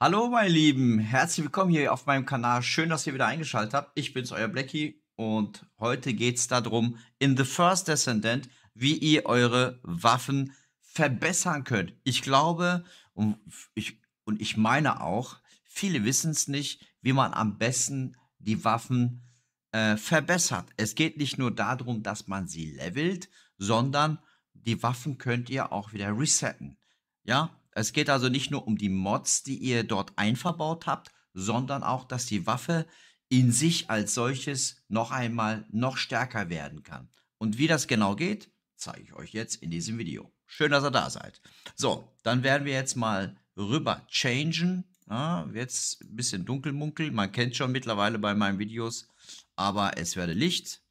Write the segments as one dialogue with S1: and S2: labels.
S1: Hallo, meine Lieben. Herzlich willkommen hier auf meinem Kanal. Schön, dass ihr wieder eingeschaltet habt. Ich bin's, euer Blackie. Und heute geht's darum, in The First Descendant, wie ihr eure Waffen verbessern könnt. Ich glaube, und ich, und ich meine auch, viele wissen es nicht, wie man am besten die Waffen äh, verbessert. Es geht nicht nur darum, dass man sie levelt, sondern die Waffen könnt ihr auch wieder resetten. Ja, es geht also nicht nur um die Mods, die ihr dort einverbaut habt, sondern auch, dass die Waffe in sich als solches noch einmal noch stärker werden kann. Und wie das genau geht, zeige ich euch jetzt in diesem Video. Schön, dass ihr da seid. So, dann werden wir jetzt mal rüber changen. Ja, jetzt ein bisschen dunkelmunkel. Man kennt schon mittlerweile bei meinen Videos, aber es werde Licht.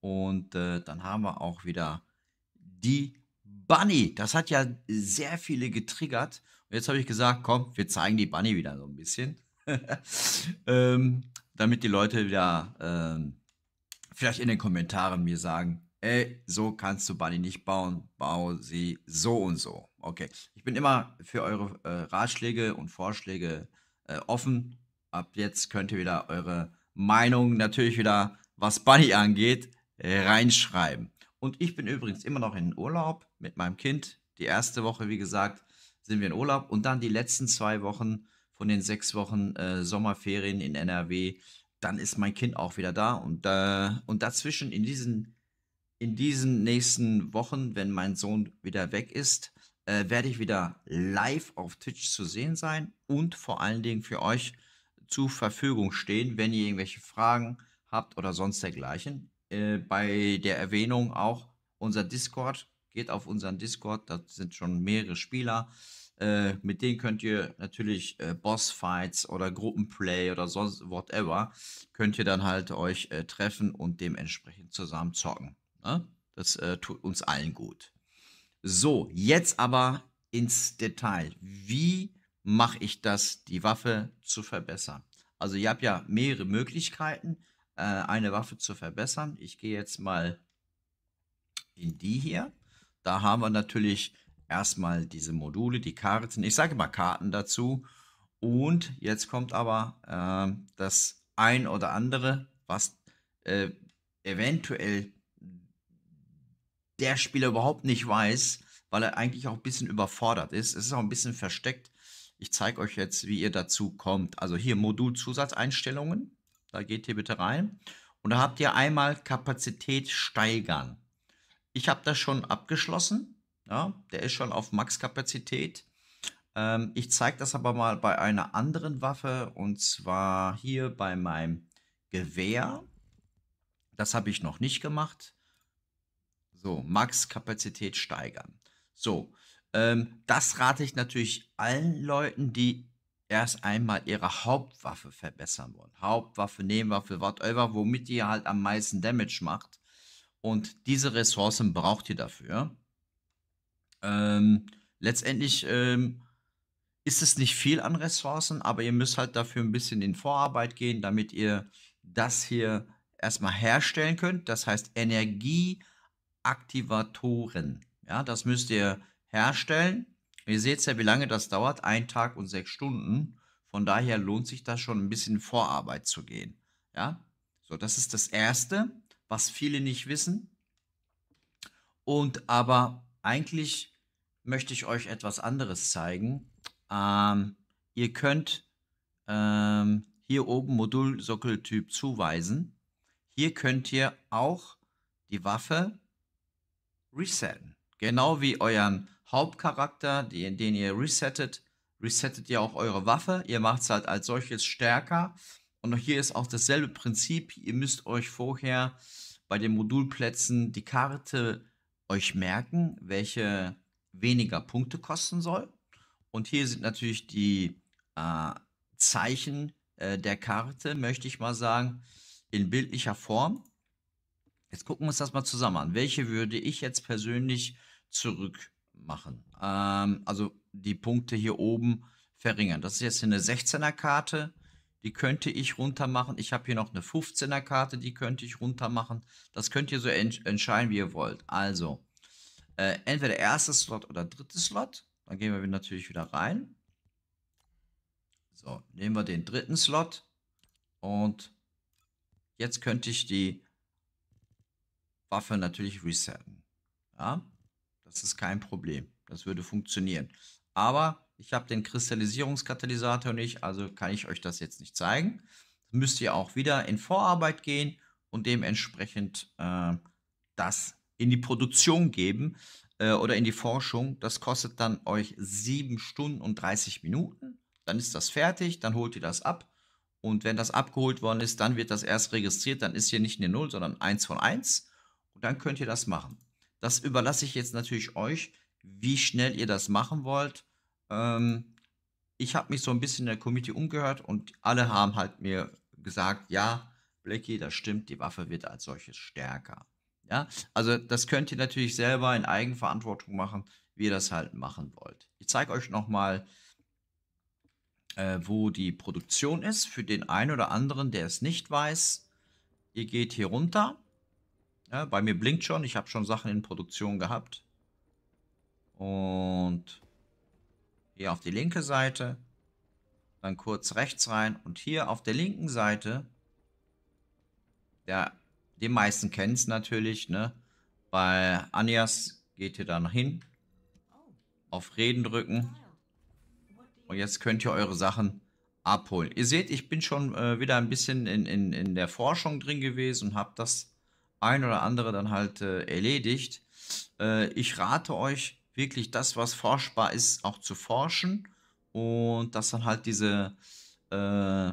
S1: Und äh, dann haben wir auch wieder die Bunny. Das hat ja sehr viele getriggert. Und jetzt habe ich gesagt, komm, wir zeigen die Bunny wieder so ein bisschen. ähm, damit die Leute wieder ähm, vielleicht in den Kommentaren mir sagen, ey, so kannst du Bunny nicht bauen, bau sie so und so. Okay, ich bin immer für eure äh, Ratschläge und Vorschläge äh, offen. Ab jetzt könnt ihr wieder eure Meinung natürlich wieder, was Bunny angeht, reinschreiben. Und ich bin übrigens immer noch in Urlaub mit meinem Kind. Die erste Woche, wie gesagt, sind wir in Urlaub. Und dann die letzten zwei Wochen von den sechs Wochen äh, Sommerferien in NRW. Dann ist mein Kind auch wieder da. Und, äh, und dazwischen in diesen, in diesen nächsten Wochen, wenn mein Sohn wieder weg ist, äh, werde ich wieder live auf Twitch zu sehen sein und vor allen Dingen für euch zur Verfügung stehen, wenn ihr irgendwelche Fragen habt oder sonst dergleichen. Äh, bei der Erwähnung auch unser Discord. Geht auf unseren Discord, da sind schon mehrere Spieler. Äh, mit denen könnt ihr natürlich äh, Bossfights oder Gruppenplay oder sonst whatever, könnt ihr dann halt euch äh, treffen und dementsprechend zusammen zocken. Ne? Das äh, tut uns allen gut. So, jetzt aber ins Detail. Wie mache ich das, die Waffe zu verbessern? Also ihr habt ja mehrere Möglichkeiten äh, eine Waffe zu verbessern. Ich gehe jetzt mal in die hier. Da haben wir natürlich erstmal diese Module, die Karten. Ich sage mal Karten dazu. Und jetzt kommt aber äh, das ein oder andere, was äh, eventuell der Spieler überhaupt nicht weiß, weil er eigentlich auch ein bisschen überfordert ist. Es ist auch ein bisschen versteckt. Ich zeige euch jetzt, wie ihr dazu kommt. Also hier Modul Zusatzeinstellungen. Da geht ihr bitte rein. Und da habt ihr einmal Kapazität steigern. Ich habe das schon abgeschlossen. Ja, der ist schon auf Max-Kapazität. Ähm, ich zeige das aber mal bei einer anderen Waffe. Und zwar hier bei meinem Gewehr. Das habe ich noch nicht gemacht. So, Max-Kapazität steigern. So, ähm, das rate ich natürlich allen Leuten, die erst einmal ihre Hauptwaffe verbessern wollen. Hauptwaffe, Nebenwaffe, whatever, womit ihr halt am meisten Damage macht. Und diese Ressourcen braucht ihr dafür. Ähm, letztendlich ähm, ist es nicht viel an Ressourcen, aber ihr müsst halt dafür ein bisschen in Vorarbeit gehen, damit ihr das hier erstmal herstellen könnt. Das heißt Energieaktivatoren. Ja, das müsst ihr herstellen Ihr seht ja, wie lange das dauert, ein Tag und sechs Stunden. Von daher lohnt sich das schon ein bisschen Vorarbeit zu gehen. Ja, so das ist das Erste, was viele nicht wissen. Und aber eigentlich möchte ich euch etwas anderes zeigen. Ähm, ihr könnt ähm, hier oben Modulsockeltyp zuweisen. Hier könnt ihr auch die Waffe resetten. Genau wie euren Hauptcharakter, den, den ihr resettet, resettet ihr auch eure Waffe. Ihr macht es halt als solches stärker. Und hier ist auch dasselbe Prinzip. Ihr müsst euch vorher bei den Modulplätzen die Karte euch merken, welche weniger Punkte kosten soll. Und hier sind natürlich die äh, Zeichen äh, der Karte, möchte ich mal sagen, in bildlicher Form. Jetzt gucken wir uns das mal zusammen an. Welche würde ich jetzt persönlich zurück machen. Ähm, also die Punkte hier oben verringern. Das ist jetzt eine 16er Karte, die könnte ich runter machen. Ich habe hier noch eine 15er Karte, die könnte ich runter machen. Das könnt ihr so ent entscheiden, wie ihr wollt. Also äh, entweder erstes Slot oder drittes Slot. Dann gehen wir natürlich wieder rein. So, nehmen wir den dritten Slot und jetzt könnte ich die Waffe natürlich resetten. Ja, das ist kein Problem. Das würde funktionieren. Aber ich habe den Kristallisierungskatalysator nicht, also kann ich euch das jetzt nicht zeigen. Müsst ihr auch wieder in Vorarbeit gehen und dementsprechend äh, das in die Produktion geben äh, oder in die Forschung. Das kostet dann euch 7 Stunden und 30 Minuten. Dann ist das fertig, dann holt ihr das ab. Und wenn das abgeholt worden ist, dann wird das erst registriert. Dann ist hier nicht eine 0, sondern 1 von 1. Und dann könnt ihr das machen. Das überlasse ich jetzt natürlich euch, wie schnell ihr das machen wollt. Ähm, ich habe mich so ein bisschen in der Committee umgehört und alle haben halt mir gesagt, ja, Blackie, das stimmt, die Waffe wird als solches stärker. Ja, also das könnt ihr natürlich selber in Eigenverantwortung machen, wie ihr das halt machen wollt. Ich zeige euch nochmal, äh, wo die Produktion ist. Für den einen oder anderen, der es nicht weiß, ihr geht hier runter ja, bei mir blinkt schon. Ich habe schon Sachen in Produktion gehabt. Und hier auf die linke Seite. Dann kurz rechts rein. Und hier auf der linken Seite. Ja, die meisten kennen es natürlich, ne? Bei Anjas geht ihr dann hin. Auf Reden drücken. Und jetzt könnt ihr eure Sachen abholen. Ihr seht, ich bin schon äh, wieder ein bisschen in, in, in der Forschung drin gewesen und habe das ein oder andere dann halt äh, erledigt. Äh, ich rate euch wirklich, das, was forschbar ist, auch zu forschen und dass dann halt diese, äh,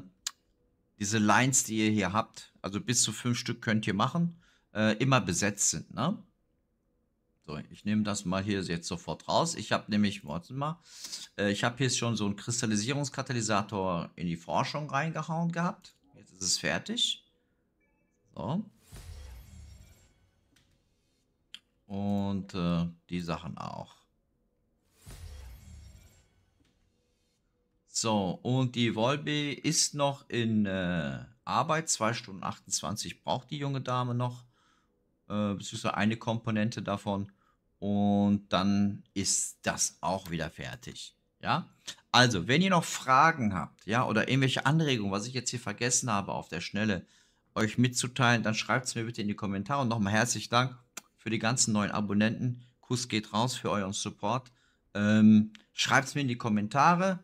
S1: diese Lines, die ihr hier habt, also bis zu fünf Stück könnt ihr machen, äh, immer besetzt sind. Ne? So, ich nehme das mal hier jetzt sofort raus. Ich habe nämlich, warte mal, äh, ich habe hier schon so einen Kristallisierungskatalysator in die Forschung reingehauen gehabt. Jetzt ist es fertig. So. und äh, die Sachen auch. So, und die Wolbe ist noch in äh, Arbeit. 2 Stunden 28 braucht die junge Dame noch. Äh, beziehungsweise eine Komponente davon. Und dann ist das auch wieder fertig. Ja? Also, wenn ihr noch Fragen habt, ja, oder irgendwelche Anregungen, was ich jetzt hier vergessen habe auf der Schnelle, euch mitzuteilen, dann schreibt es mir bitte in die Kommentare. Und nochmal herzlichen Dank für die ganzen neuen Abonnenten. Kuss geht raus für euren Support. Ähm, Schreibt es mir in die Kommentare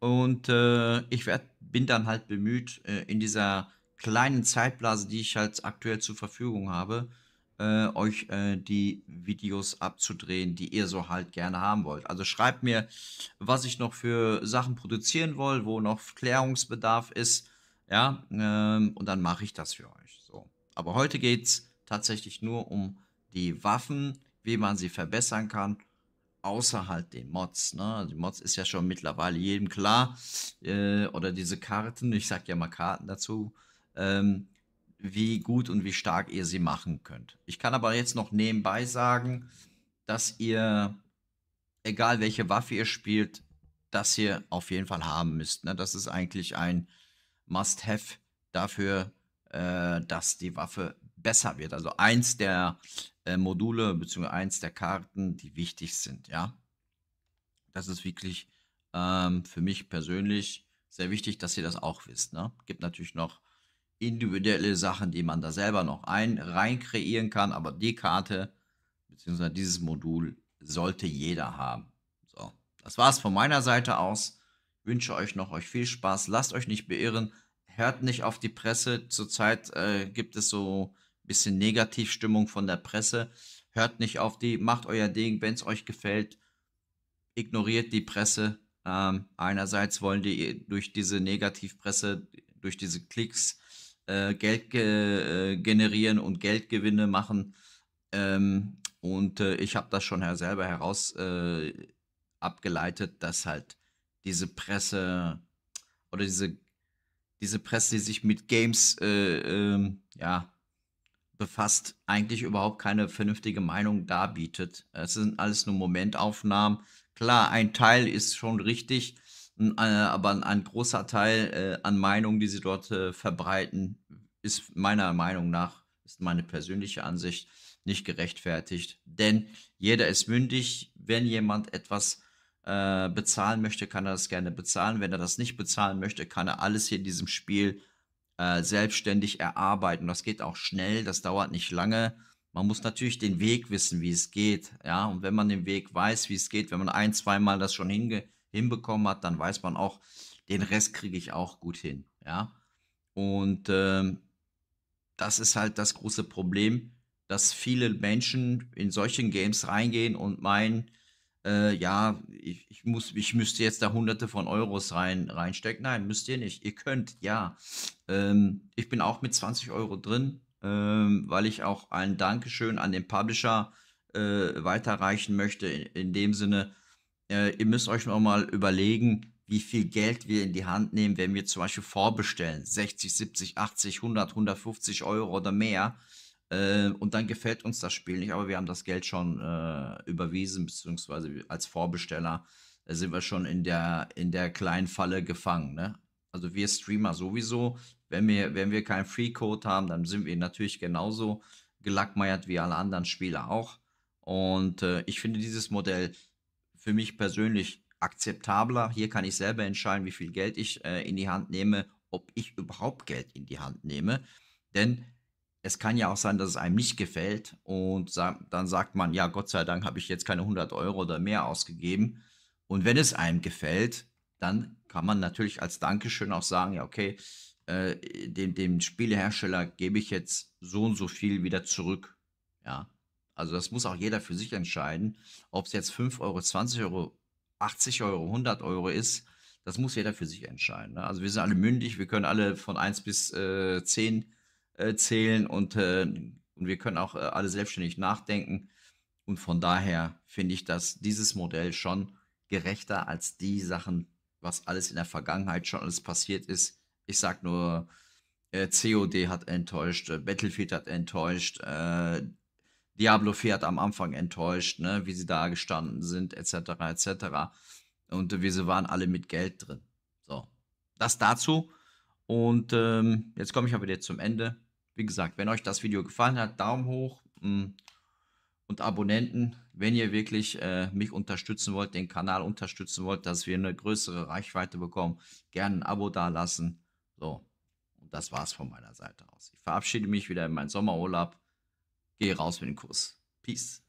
S1: und äh, ich werd, bin dann halt bemüht, äh, in dieser kleinen Zeitblase, die ich halt aktuell zur Verfügung habe, äh, euch äh, die Videos abzudrehen, die ihr so halt gerne haben wollt. Also schreibt mir, was ich noch für Sachen produzieren will, wo noch Klärungsbedarf ist, ja, ähm, und dann mache ich das für euch. So, aber heute geht es tatsächlich nur um die Waffen, wie man sie verbessern kann, außerhalb den Mods. Ne? Also die Mods ist ja schon mittlerweile jedem klar. Äh, oder diese Karten, ich sag ja mal Karten dazu, ähm, wie gut und wie stark ihr sie machen könnt. Ich kann aber jetzt noch nebenbei sagen, dass ihr, egal welche Waffe ihr spielt, das hier auf jeden Fall haben müsst. Ne? Das ist eigentlich ein Must-Have dafür, äh, dass die Waffe besser wird. Also eins der äh, Module bzw. eins der Karten, die wichtig sind, ja. Das ist wirklich ähm, für mich persönlich sehr wichtig, dass ihr das auch wisst. Ne? Gibt natürlich noch individuelle Sachen, die man da selber noch ein rein kreieren kann, aber die Karte bzw. dieses Modul sollte jeder haben. So, das es von meiner Seite aus. Ich wünsche euch noch euch viel Spaß. Lasst euch nicht beirren. Hört nicht auf die Presse. Zurzeit äh, gibt es so bisschen Negativstimmung von der Presse. Hört nicht auf die, macht euer Ding, wenn es euch gefällt. Ignoriert die Presse. Ähm, einerseits wollen die durch diese Negativpresse, durch diese Klicks äh, Geld ge äh, generieren und Geldgewinne machen. Ähm, und äh, ich habe das schon selber heraus äh, abgeleitet, dass halt diese Presse oder diese, diese Presse, die sich mit Games, äh, ähm, ja, befasst, eigentlich überhaupt keine vernünftige Meinung darbietet. Es sind alles nur Momentaufnahmen. Klar, ein Teil ist schon richtig, äh, aber ein großer Teil äh, an Meinungen, die sie dort äh, verbreiten, ist meiner Meinung nach, ist meine persönliche Ansicht, nicht gerechtfertigt. Denn jeder ist mündig, wenn jemand etwas bezahlen möchte, kann er das gerne bezahlen. Wenn er das nicht bezahlen möchte, kann er alles hier in diesem Spiel bezahlen äh, selbstständig erarbeiten. Das geht auch schnell, das dauert nicht lange. Man muss natürlich den Weg wissen, wie es geht. Ja, und wenn man den Weg weiß, wie es geht, wenn man ein, zweimal das schon hinge hinbekommen hat, dann weiß man auch, den Rest kriege ich auch gut hin. Ja, und ähm, das ist halt das große Problem, dass viele Menschen in solchen Games reingehen und meinen, äh, ja, ich, ich, muss, ich müsste jetzt da hunderte von Euros rein, reinstecken. Nein, müsst ihr nicht. Ihr könnt, ja. Ähm, ich bin auch mit 20 Euro drin, ähm, weil ich auch ein Dankeschön an den Publisher äh, weiterreichen möchte. In, in dem Sinne, äh, ihr müsst euch nochmal überlegen, wie viel Geld wir in die Hand nehmen, wenn wir zum Beispiel vorbestellen. 60, 70, 80, 100, 150 Euro oder mehr. Äh, und dann gefällt uns das Spiel nicht, aber wir haben das Geld schon äh, überwiesen, beziehungsweise als Vorbesteller äh, sind wir schon in der, in der kleinen Falle gefangen. Ne? Also wir Streamer sowieso, wenn wir, wenn wir keinen Free-Code haben, dann sind wir natürlich genauso gelackmeiert wie alle anderen Spieler auch. Und äh, ich finde dieses Modell für mich persönlich akzeptabler. Hier kann ich selber entscheiden, wie viel Geld ich äh, in die Hand nehme, ob ich überhaupt Geld in die Hand nehme. Denn es kann ja auch sein, dass es einem nicht gefällt und dann sagt man, ja, Gott sei Dank habe ich jetzt keine 100 Euro oder mehr ausgegeben. Und wenn es einem gefällt, dann kann man natürlich als Dankeschön auch sagen, ja, okay, äh, dem, dem Spielehersteller gebe ich jetzt so und so viel wieder zurück. Ja, also das muss auch jeder für sich entscheiden, ob es jetzt 5 Euro, 20 Euro, 80 Euro, 100 Euro ist. Das muss jeder für sich entscheiden. Ne? Also wir sind alle mündig, wir können alle von 1 bis äh, 10 äh, zählen und, äh, und wir können auch äh, alle selbstständig nachdenken. Und von daher finde ich, dass dieses Modell schon gerechter als die Sachen, was alles in der Vergangenheit schon alles passiert ist. Ich sage nur, äh, COD hat enttäuscht, äh, Battlefield hat enttäuscht, äh, Diablo 4 hat am Anfang enttäuscht, ne, wie sie da gestanden sind, etc., etc. Und wir sie waren alle mit Geld drin. So, das dazu. Und ähm, jetzt komme ich aber wieder zum Ende. Wie gesagt, wenn euch das Video gefallen hat, Daumen hoch mm, und Abonnenten, wenn ihr wirklich äh, mich unterstützen wollt, den Kanal unterstützen wollt, dass wir eine größere Reichweite bekommen, gerne ein Abo dalassen. So, und das war's von meiner Seite aus. Ich verabschiede mich wieder in meinen Sommerurlaub. Gehe raus mit dem Kuss. Peace.